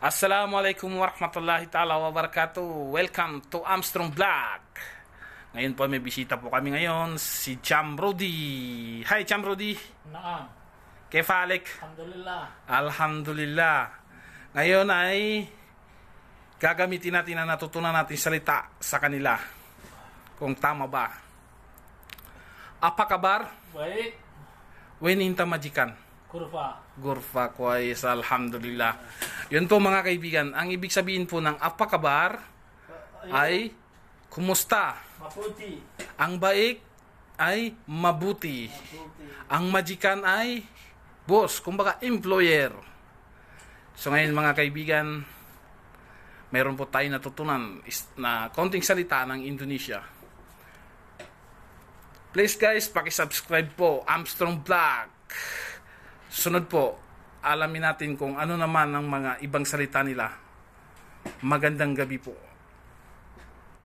Assalamualaikum warahmatullahi taala wabarakatuh. Welcome to Armstrong Black. Ngayon po may bisita po kami ngayon si Rudy. Hi Rudy. Naam. Kefalik. Alhamdulillah. Alhamdulillah. Ngayon ay gagamitin natin na natutunan natin salita sa kanila. Kung tama ba. Apa kabar? Baik. Weninta majikan. Gurfa. Gurfa Quais, alhamdulillah. Yun po mga kaibigan, ang ibig sabihin po ng apakabar ay kumusta. Mabuti. Ang baik ay mabuti. mabuti. Ang majikan ay boss, kumbaga employer. So ngayon mga kaibigan, mayroon po tayong natutunan na konting salita ng Indonesia. Please guys, paki-subscribe po Armstrong Black. Sunod po, alamin natin kung ano naman ang mga ibang salita nila. Magandang gabi po.